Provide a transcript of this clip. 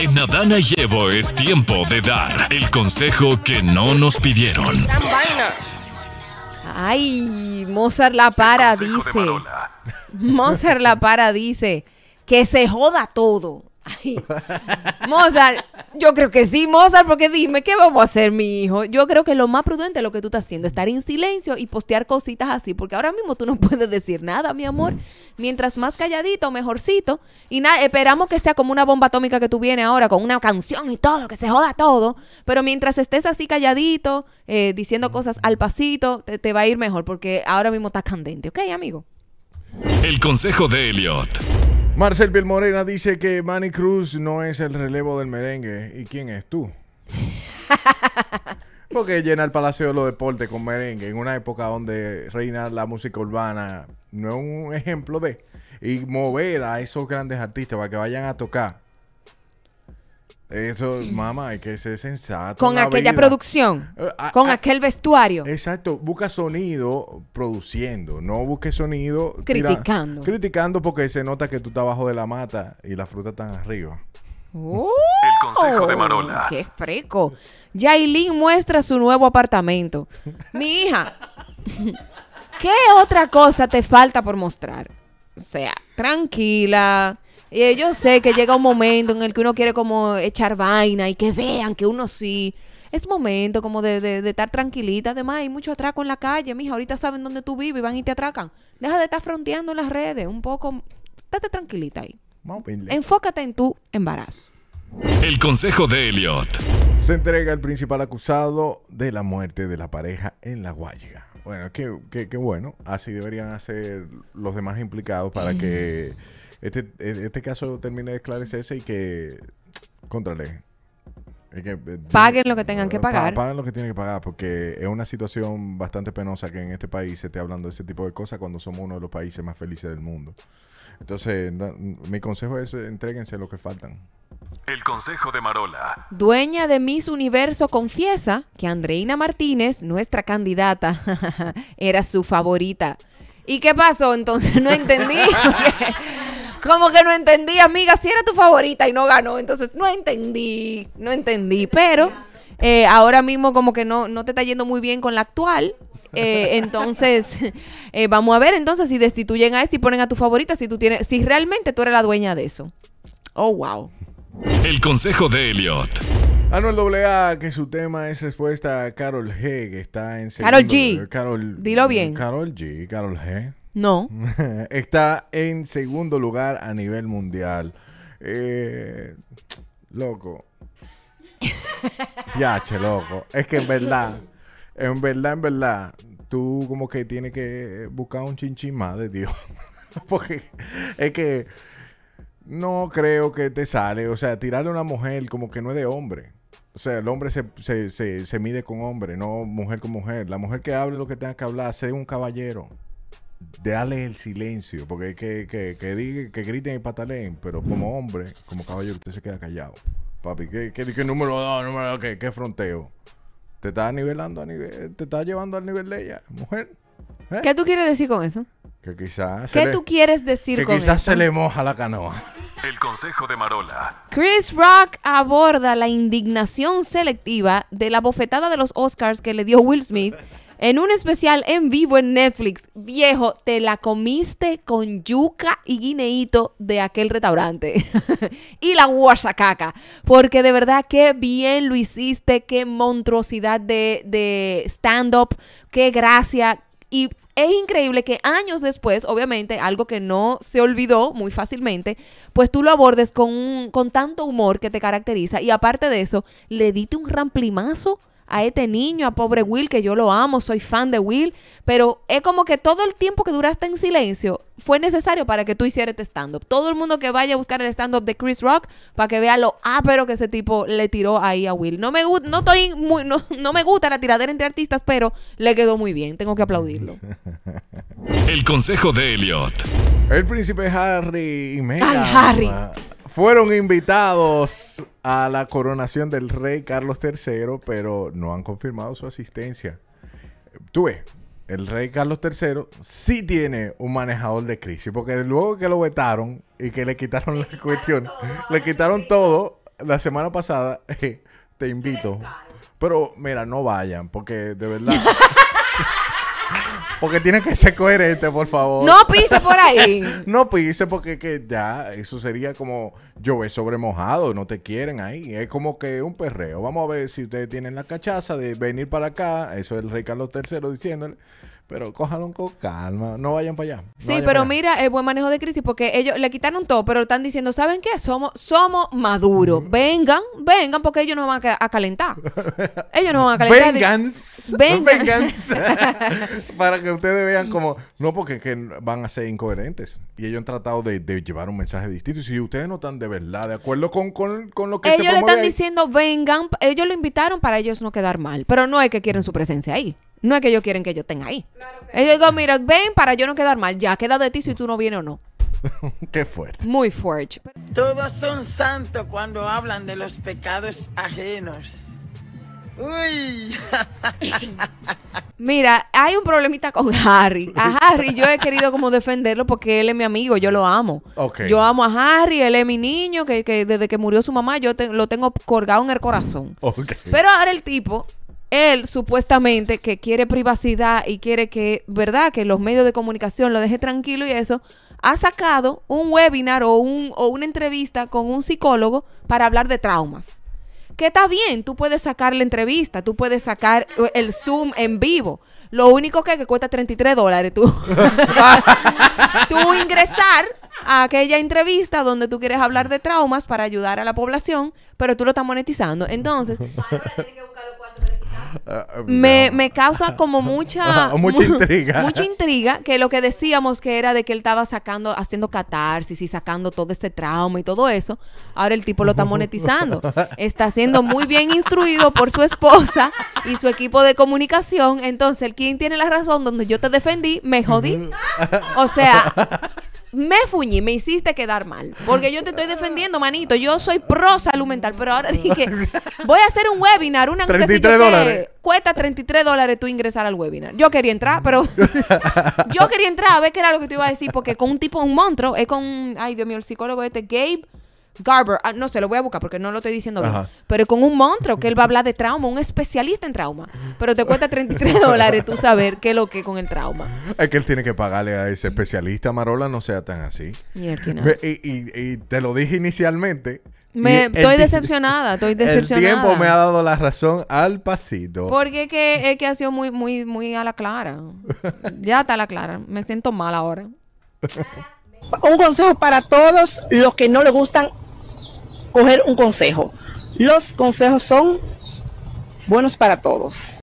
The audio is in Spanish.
En Adana Llevo es tiempo de dar el consejo que no nos pidieron. Ay, Mozart La Para dice. Mozart La Para dice que se joda todo. Ay, Mozart, yo creo que sí, Mozart, porque dime, ¿qué vamos a hacer, mi hijo? Yo creo que lo más prudente es lo que tú estás haciendo, estar en silencio y postear cositas así, porque ahora mismo tú no puedes decir nada, mi amor. Mientras más calladito, mejorcito. Y nada, esperamos que sea como una bomba atómica que tú vienes ahora, con una canción y todo, que se joda todo. Pero mientras estés así calladito, eh, diciendo cosas al pasito, te, te va a ir mejor, porque ahora mismo estás candente, ¿ok, amigo? El consejo de Elliot. Marcel Morena dice que Manny Cruz no es el relevo del merengue. ¿Y quién es tú? Porque llena el Palacio de los Deportes con merengue en una época donde reina la música urbana. No es un ejemplo de. Y mover a esos grandes artistas para que vayan a tocar eso, mamá, hay que ser sensato. Con aquella producción, eh, con aquel vestuario. Exacto, busca sonido produciendo, no busque sonido criticando. criticando porque se nota que tú estás abajo de la mata y la fruta está arriba. El consejo de Marola. Oh, ¡Qué freco! Yailin muestra su nuevo apartamento. Mi hija, ¿qué otra cosa te falta por mostrar? O sea, tranquila y yo sé que llega un momento en el que uno quiere como echar vaina y que vean que uno sí. Es momento como de, estar tranquilita. Además, hay mucho atraco en la calle, mija. Ahorita saben dónde tú vives y van y te atracan. Deja de estar fronteando las redes. Un poco. Estate tranquilita ahí. Enfócate en tu embarazo. El consejo de Elliot. Se entrega el principal acusado de la muerte de la pareja en La guayga Bueno, qué, qué, qué bueno. Así deberían hacer los demás implicados para que mm. Este, este caso termine de esclarecerse y que. Contrale. Eh, paguen lo que tengan que pagar. Paguen lo que tienen que pagar, porque es una situación bastante penosa que en este país se esté hablando de ese tipo de cosas cuando somos uno de los países más felices del mundo. Entonces, mm, mi consejo es eh, entréguense lo que faltan. El consejo de Marola. Dueña de Miss Universo confiesa que Andreina Martínez, nuestra candidata, era su favorita. ¿Y qué pasó? Entonces no entendí. Como que no entendí, amiga, si era tu favorita y no ganó. Entonces, no entendí, no entendí. Pero eh, ahora mismo como que no, no te está yendo muy bien con la actual. Eh, entonces, eh, vamos a ver entonces si destituyen a ese y ponen a tu favorita, si tú tienes, si realmente tú eres la dueña de eso. Oh, wow. El consejo de Elliot. Anuel AA, que su tema es respuesta a Carol G, que está en Carol G. Carol, Dilo bien. Carol G, Carol G. No. Está en segundo lugar a nivel mundial. Eh, loco. Yache, loco. Es que en verdad, en verdad, en verdad, tú como que tienes que buscar un chinchín más de Dios. Porque es que no creo que te sale. O sea, tirarle a una mujer como que no es de hombre. O sea, el hombre se, se, se mide con hombre, no mujer con mujer. La mujer que hable lo que tenga que hablar, sea un caballero dale el silencio, porque que, que, que, griten y pataleen, pero como hombre, como caballero, usted se queda callado. Papi, ¿qué, número, no, qué, fronteo? Te está nivelando a nivel, te está llevando al nivel de ella, mujer. ¿Eh? ¿Qué tú quieres decir con eso? Que quizás. ¿Qué tú quieres decir que quizás se le moja la canoa. El consejo de Marola. Chris Rock aborda la indignación selectiva de la bofetada de los Oscars que le dio Will Smith en un especial en vivo en Netflix. Viejo, te la comiste con yuca y guineíto de aquel restaurante. y la guasacaca. Porque de verdad, qué bien lo hiciste, qué monstruosidad de, stand-up, qué gracia. Y es increíble que años después, obviamente, algo que no se olvidó muy fácilmente, pues tú lo abordes con, con tanto humor que te caracteriza. Y aparte de eso, le diste un ramplimazo a este niño, a pobre Will, que yo lo amo, soy fan de Will, pero es como que todo el tiempo que duraste en silencio fue necesario para que tú hicieras este stand-up. Todo el mundo que vaya a buscar el stand-up de Chris Rock para que vea lo ápero que ese tipo le tiró ahí a Will. No me, no, estoy muy, no, me gusta la tiradera entre artistas, pero le quedó muy bien. Tengo que aplaudirlo. El consejo de Elliot. El príncipe Harry y Meghan. Ay, Harry. Ah, fueron invitados a la coronación del rey Carlos III, pero no han confirmado su asistencia. Tú ves, el rey Carlos III sí tiene un manejador de crisis, porque luego que lo vetaron y que le quitaron la cuestión, le quitaron todo la semana pasada, eh, te invito. Pero mira, no vayan, porque de verdad... Porque tiene que ser coherente, por favor. No pise por ahí. no pise porque ya eso sería como llover sobre mojado, no te quieren ahí. Es como que un perreo. Vamos a ver si ustedes tienen la cachaza de venir para acá. Eso es el rey Carlos III diciéndole. Pero cójanlo con calma, no vayan para allá. sí, pero mira el buen manejo de crisis porque ellos le quitaron todo, pero están diciendo, ¿saben qué? Somos somos maduros. Mm. Vengan, vengan porque ellos no van a, calentar. Ellos no van a calentar. Vengan. Vengan. para que ustedes vean como no porque van a ser incoherentes y ellos han tratado de, llevar un mensaje distinto y si ustedes no están de verdad de acuerdo con, con, con lo que ellos le están diciendo vengan ellos lo invitaron para ellos no quedar mal pero no es que quieren su presencia ahí no es que ellos quieren que yo tenga ahí. Claro ellos digo, mira, ven para yo no quedar mal. Ya, queda de ti si tú no vienes o no. Qué fuerte. Muy fuerte. Todos son santos cuando hablan de los pecados ajenos. Uy. Mira, hay un problemita con Harry. A Harry yo he querido como defenderlo porque él es mi amigo, yo lo amo. Yo amo a Harry, él es mi niño, que, desde que murió su mamá yo lo tengo colgado en el corazón. Pero ahora el tipo él supuestamente que quiere privacidad y quiere que, ¿verdad? Que los medios de comunicación lo deje tranquilo y eso, ha sacado un webinar o, un, o una entrevista con un psicólogo para hablar de traumas. Que está bien, tú puedes sacar la entrevista, tú puedes sacar eh, el Zoom en vivo. Lo único que, que cuesta 33 dólares tú. tú ingresar a aquella entrevista donde tú quieres hablar de traumas para ayudar a la población, pero tú lo estás monetizando. Entonces... Ah, ah, me, me causa como mucha... mucha intriga. Mucha intriga, que lo que decíamos que era de que él estaba sacando, haciendo catarsis y sacando todo ese trauma y todo eso, ahora el tipo lo está monetizando. Está siendo muy bien instruido por su esposa y su equipo de comunicación. Entonces, el quien tiene la razón, donde yo te defendí, me jodí. O sea me fuñí, me hiciste quedar mal. Porque yo te estoy defendiendo, manito. Yo soy pro salud mental, pero ahora dije, voy a hacer un webinar, una 33 dólares. cuesta 33 dólares tú ingresar al webinar. Yo quería entrar, pero yo quería entrar a ver qué era lo que te iba a decir, porque con un tipo, un monstruo, es con, ay Dios mío, el psicólogo este, Gabe Garber, ah, no sé, lo voy a buscar porque no lo estoy diciendo bien, pero con un monstruo que él va a hablar de trauma, un especialista en trauma, pero te cuesta 33 dólares tú saber qué es lo que con el trauma. Es que él tiene que pagarle a ese especialista, Marola, no sea tan así. Y, él que no. y, te lo dije inicialmente. Me, estoy decepcionada, estoy decepcionada. El tiempo me ha dado la razón al pasito. Porque es que, ha sido muy, muy, muy a la clara. Ya está a la clara. Me siento mal ahora. Un consejo para todos los que no le gustan coger un consejo. Los consejos son buenos para todos.